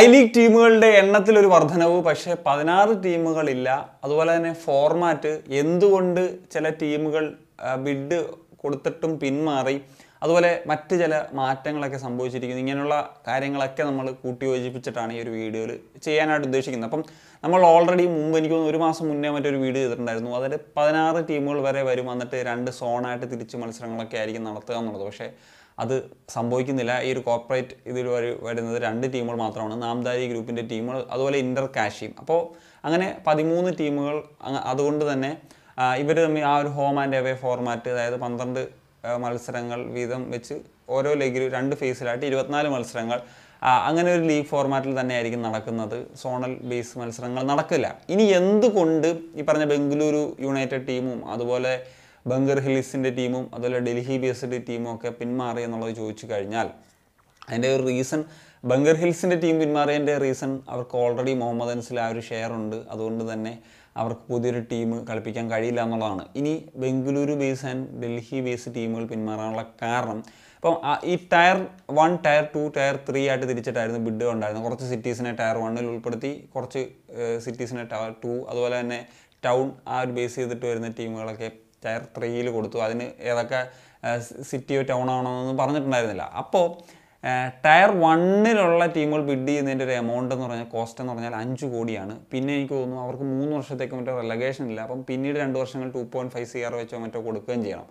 I league ടീമുകളുടെ എണ്ണത്തിൽ ഒരു വർധനവ് പക്ഷേ പതിനാറ് ടീമുകളില്ല അതുപോലെ തന്നെ ഫോർമാറ്റ് എന്തുകൊണ്ട് ചില ടീമുകൾ ബിഡ് കൊടുത്തിട്ടും പിന്മാറി അതുപോലെ മറ്റ് ചില മാറ്റങ്ങളൊക്കെ സംഭവിച്ചിരിക്കുന്നു ഇങ്ങനെയുള്ള കാര്യങ്ങളൊക്കെ നമ്മൾ കൂട്ടിയോജിപ്പിച്ചിട്ടാണ് ഈ ഒരു വീഡിയോയിൽ ചെയ്യാനായിട്ട് ഉദ്ദേശിക്കുന്നത് അപ്പം നമ്മൾ ഓൾറെഡി മുമ്പ് എനിക്ക് ഒരു മാസം മുന്നേ മറ്റൊരു വീഡിയോ ചെയ്തിട്ടുണ്ടായിരുന്നു അതിൽ പതിനാറ് ടീമുകൾ വരെ വരും വന്നിട്ട് രണ്ട് സോണായിട്ട് തിരിച്ച് മത്സരങ്ങളൊക്കെ ആയിരിക്കും നടത്തുക എന്നുള്ളത് പക്ഷേ അത് സംഭവിക്കുന്നില്ല ഈ ഒരു കോർപ്പറേറ്റ് ഇതിൽ വരുന്നത് രണ്ട് ടീമുകൾ മാത്രമാണ് നാംദാരി ഗ്രൂപ്പിൻ്റെ ടീമുകൾ അതുപോലെ ഇൻ്റർ കാഷിയും അപ്പോൾ അങ്ങനെ പതിമൂന്ന് ടീമുകൾ അതുകൊണ്ട് തന്നെ ഇവർ തമ്മിൽ ആ ഒരു ഹോം ആൻഡ് എവേ ഫോർമാറ്റ് അതായത് പന്ത്രണ്ട് മത്സരങ്ങൾ വീതം വെച്ച് ഓരോ ലീഗിലും രണ്ട് ഫേസിലായിട്ട് ഇരുപത്തിനാല് മത്സരങ്ങൾ അങ്ങനെ ഒരു ലീഗ് ഫോർമാറ്റിൽ ആയിരിക്കും നടക്കുന്നത് സോണൽ ബേസ് മത്സരങ്ങൾ നടക്കില്ല ഇനി എന്തുകൊണ്ട് ഈ പറഞ്ഞ ബംഗളൂരു യുണൈറ്റഡ് ടീമും അതുപോലെ ബംഗർ ഹില്ലിസിൻ്റെ ടീമും അതുപോലെ ഡൽഹി ബിഎസ്ഡി ടീമും ഒക്കെ പിന്മാറി എന്നുള്ളത് ചോദിച്ചു കഴിഞ്ഞാൽ അതിൻ്റെ ഒരു റീസൺ ബംഗർ ഹിൽസിൻ്റെ ടീം പിന്മാറിയതിൻ്റെ റീസൺ അവർക്ക് ഓൾറെഡി മുഹമ്മദ് അൻസിൽ ആ ഒരു ഷെയർ ഉണ്ട് അതുകൊണ്ട് തന്നെ അവർക്ക് പുതിയൊരു ടീം കളിപ്പിക്കാൻ കഴിയില്ല എന്നുള്ളതാണ് ഇനി Bengaluru base and Delhi base ടീമുകൾ പിന്മാറാനുള്ള കാരണം ഇപ്പം ഈ tier one tier two tier three ആയിട്ട് തിരിച്ചിട്ടായിരുന്നു ബിഡ് ഉണ്ടായിരുന്നത് കുറച്ച് സിറ്റീസിനെ ടയർ വണ്ണിൽ ഉൾപ്പെടുത്തി കുറച്ച് സിറ്റീസിനെ ടയർ ടു അതുപോലെ തന്നെ ടൗൺ ആ ഒരു ബേസ് ചെയ്തിട്ട് വരുന്ന ടീമുകളൊക്കെ ടയർ ത്രീയിൽ കൊടുത്തു അതിന് ഏതൊക്കെ സിറ്റിയോ ടൗൺ ആണോ എന്ന് പറഞ്ഞിട്ടുണ്ടായിരുന്നില്ല അപ്പോൾ ടയർ വണ്ണിലുള്ള ടീമുകൾ ബിഡ് ചെയ്യുന്നതിൻ്റെ ഒരു എമൗണ്ട് എന്ന് പറഞ്ഞാൽ കോസ്റ്റ് എന്ന് പറഞ്ഞാൽ അഞ്ച് കോടിയാണ് പിന്നെ എനിക്ക് തോന്നുന്നു അവർക്ക് മൂന്ന് വർഷത്തേക്ക് മറ്റോ റെലഗേഷൻ ഇല്ല അപ്പം പിന്നീട് രണ്ട് വർഷങ്ങൾ two point five C R വെച്ചോ മറ്റോ കൊടുക്കുകയും ചെയ്യണം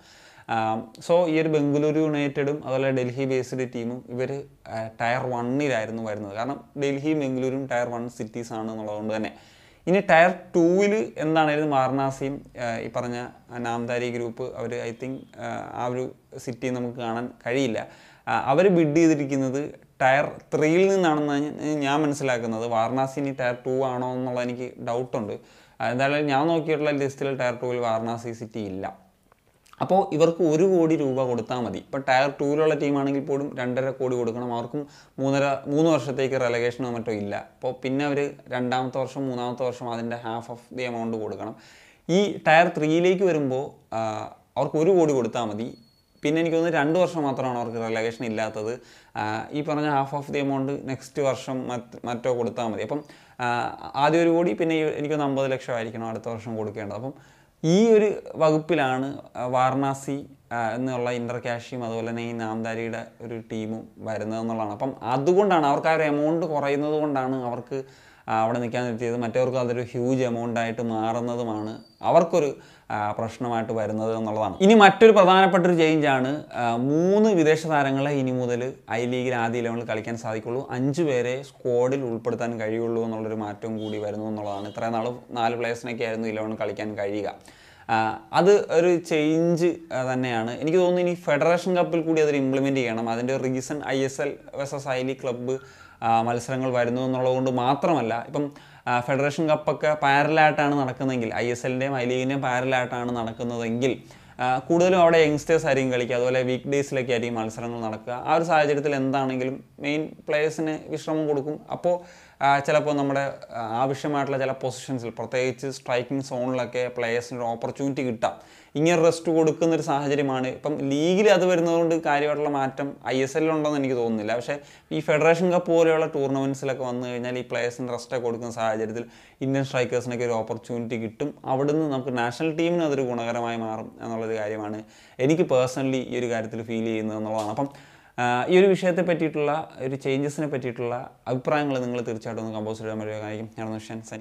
സോ ഈ ഒരു ബംഗളൂരു യുണൈറ്റഡും അതുപോലെ ഡൽഹി ബേസ്ഡ് ടീമും ഇവർ ടയർ വണ്ണിലായിരുന്നു വരുന്നത് കാരണം ഡൽഹിയും ബംഗളൂരും ടയർ വൺ സിറ്റീസ് ആണ് എന്നുള്ളതുകൊണ്ട് തന്നെ ഇനി ടയർ ടൂവിൽ എന്താണേലും വാരണാസിയും ഈ പറഞ്ഞ നാംദാരി ഗ്രൂപ്പ് അവർ ഐ തിങ്ക് ആ ഒരു സിറ്റി നമുക്ക് കാണാൻ കഴിയില്ല അവർ ബിഡ് ചെയ്തിരിക്കുന്നത് ടയർ ത്രീയിൽ നിന്നാണെന്നാണ് ഞാൻ മനസ്സിലാക്കുന്നത് വാരണാസി ഇനി ടയർ ടു ആണോ എന്നുള്ള എനിക്ക് ഡൗട്ടുണ്ട് എന്തായാലും ഞാൻ നോക്കിയിട്ടുള്ള ലിസ്റ്റിൽ ടയർ ടൂവിൽ വാരണാസി സിറ്റി ഇല്ല അപ്പോൾ ഇവർക്ക് ഒരു കോടി രൂപ കൊടുത്താൽ മതി ഇപ്പോൾ ടയർ ടൂവിലുള്ള ടീമാണെങ്കിൽ പോലും രണ്ടര കോടി കൊടുക്കണം അവർക്കും മൂന്നര മൂന്ന് വർഷത്തേക്ക് റെലഗേഷനോ മറ്റോ ഇല്ല അപ്പോൾ പിന്നെ അവർ രണ്ടാമത്തെ വർഷം മൂന്നാമത്തെ വർഷം അതിൻ്റെ ഹാഫ് ഓഫ് ദി എമൗണ്ട് കൊടുക്കണം ഈ ടയർ ത്രീയിലേക്ക് വരുമ്പോൾ അവർക്ക് ഒരു കോടി കൊടുത്താൽ മതി പിന്നെ എനിക്ക് തോന്നുന്നു രണ്ട് വർഷം മാത്രമാണ് അവർക്ക് റെലഗേഷൻ ഇല്ലാത്തത് ഈ പറഞ്ഞ half of the amount next വർഷം മറ്റോ കൊടുത്താൽ മതി അപ്പം ആദ്യം ഒരു കോടി പിന്നെ എനിക്ക് തോന്നുന്നു അമ്പത് ലക്ഷം ആയിരിക്കണം അടുത്ത വർഷം കൊടുക്കേണ്ടത് അപ്പം ഈ ഒരു വകുപ്പിലാണ് വാരണാസി എന്നുള്ള ഇൻ്റർ ക്യാഷിയും അതുപോലെ തന്നെ ഈ നാംദാരിയുടെ ഒരു ടീമും വരുന്നത് എന്നുള്ളതാണ് അപ്പം അതുകൊണ്ടാണ് അവർക്ക് ആ ഒരു എമൗണ്ട് കുറയുന്നത് കൊണ്ടാണ് അവർക്ക് അവിടെ നിൽക്കാൻ നിർത്തിയത് മറ്റവർക്ക് അതൊരു ഹ്യൂജ് എമൗണ്ട് ആയിട്ട് മാറുന്നതുമാണ് അവർക്കൊരു പ്രശ്നമായിട്ട് വരുന്നത് എന്നുള്ളതാണ് ഇനി മറ്റൊരു പ്രധാനപ്പെട്ട ഒരു ചേഞ്ചാണ് മൂന്ന് വിദേശ താരങ്ങളെ ഇനി മുതൽ ഐ ലീഗിൽ ആദ്യ ഇലവനിൽ കളിക്കാൻ സാധിക്കുള്ളൂ അഞ്ച് പേരെ സ്ക്വാഡിൽ ഉൾപ്പെടുത്താൻ കഴിയുള്ളൂ എന്നുള്ളൊരു മാറ്റവും കൂടി വരുന്നു എന്നുള്ളതാണ് ഇത്രയും നാൾ നാല് പ്ലേയേഴ്സിനൊക്കെ ആയിരുന്നു ഇലവൻ കളിക്കാൻ കഴിയുക അത് ഒരു ചേഞ്ച് തന്നെയാണ് എനിക്ക് തോന്നുന്നു ഇനി ഫെഡറേഷൻ കപ്പിൽ കൂടി അതൊരു ഇംപ്ലിമെൻ്റ് ചെയ്യണം അതിൻ്റെ reason I S L versus I league club മത്സരങ്ങൾ വരുന്നു എന്നുള്ളതുകൊണ്ട് മാത്രമല്ല ഇപ്പം ഫെഡറേഷൻ കപ്പൊക്കെ പാരലായിട്ടാണ് നടക്കുന്നതെങ്കിൽ ഐ എസ് എല്ലിൻ്റെയും ഐ ലീഗിൻ്റെയും e പാരലായിട്ടാണ് നടക്കുന്നതെങ്കിൽ കൂടുതലും അവിടെ യങ്സ്റ്റേഴ്സ് ആയിരിക്കും കളിക്കുക അതുപോലെ വീക്ക് ഡേയ്സിലൊക്കെ ആയിരിക്കും മത്സരങ്ങൾ നടക്കുക ആ ഒരു സാഹചര്യത്തിൽ എന്താണെങ്കിലും മെയിൻ പ്ലേയേഴ്സിന് വിശ്രമം കൊടുക്കും അപ്പോൾ ചിലപ്പോൾ നമ്മുടെ ആവശ്യമായിട്ടുള്ള ചില പൊസിഷൻസിൽ പ്രത്യേകിച്ച് സ്ട്രൈക്കിംഗ് സോണിലൊക്കെ പ്ലേയേഴ്സിനൊരു ഓപ്പർച്യൂണിറ്റി കിട്ടാം ഇങ്ങനെ റെസ്റ്റ് കൊടുക്കുന്ന ഒരു സാഹചര്യമാണ് ഇപ്പം ലീഗിൽ അത് വരുന്നതുകൊണ്ട് കാര്യമായിട്ടുള്ള മാറ്റം ഐ എസ് എല്ലിലുണ്ടെന്ന് എനിക്ക് തോന്നുന്നില്ല പക്ഷേ ഈ ഫെഡറേഷൻ കപ്പ് പോലെയുള്ള ടൂർണമെൻറ്റ്സിലൊക്കെ വന്നു കഴിഞ്ഞാൽ ഈ പ്ലേയേഴ്സിന് റെസ്റ്റൊക്കെ കൊടുക്കുന്ന സാഹചര്യത്തിൽ ഇന്ത്യൻ സ്ട്രൈക്കേഴ്സിനൊക്കെ ഒരു ഓപ്പർച്യൂണിറ്റി കിട്ടും അവിടുന്ന് നമുക്ക് നാഷണൽ ടീമിന് അതൊരു ഗുണകരമായി മാറും എന്നുള്ളൊരു കാര്യമാണ് എനിക്ക് പേഴ്സണലി ഈ ഒരു കാര്യത്തിൽ ഫീൽ ചെയ്യുന്നത് എന്നുള്ളതാണ് അപ്പം ഈ ഒരു വിഷയത്തെ പറ്റിയിട്ടുള്ള ഒരു ചേഞ്ചസിനെ പറ്റിയിട്ടുള്ള അഭിപ്രായങ്ങൾ നിങ്ങൾ തീർച്ചയായിട്ടും ഒന്ന് കമ്പോസ് ചെയ്യാൻ വഴിയായിരിക്കും ഞാൻ സനി